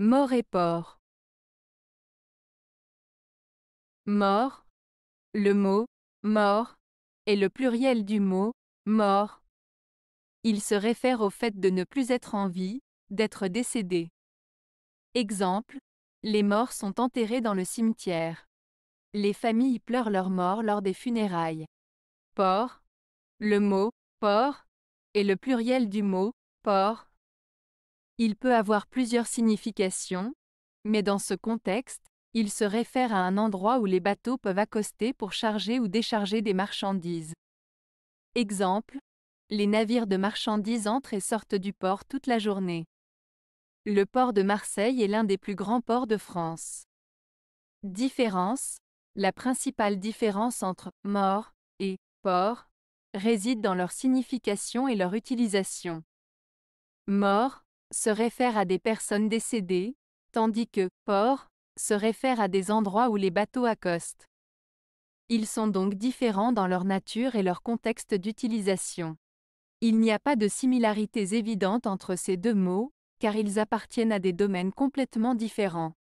Mort et porc. Mort. Le mot mort est le pluriel du mot mort. Il se réfère au fait de ne plus être en vie, d'être décédé. Exemple les morts sont enterrés dans le cimetière. Les familles pleurent leur mort lors des funérailles. Porc. Le mot porc est le pluriel du mot porc. Il peut avoir plusieurs significations, mais dans ce contexte, il se réfère à un endroit où les bateaux peuvent accoster pour charger ou décharger des marchandises. Exemple, les navires de marchandises entrent et sortent du port toute la journée. Le port de Marseille est l'un des plus grands ports de France. Différence La principale différence entre mort et port réside dans leur signification et leur utilisation. Mort se réfère à des personnes décédées, tandis que port se réfère à des endroits où les bateaux accostent. Ils sont donc différents dans leur nature et leur contexte d'utilisation. Il n'y a pas de similarités évidentes entre ces deux mots, car ils appartiennent à des domaines complètement différents.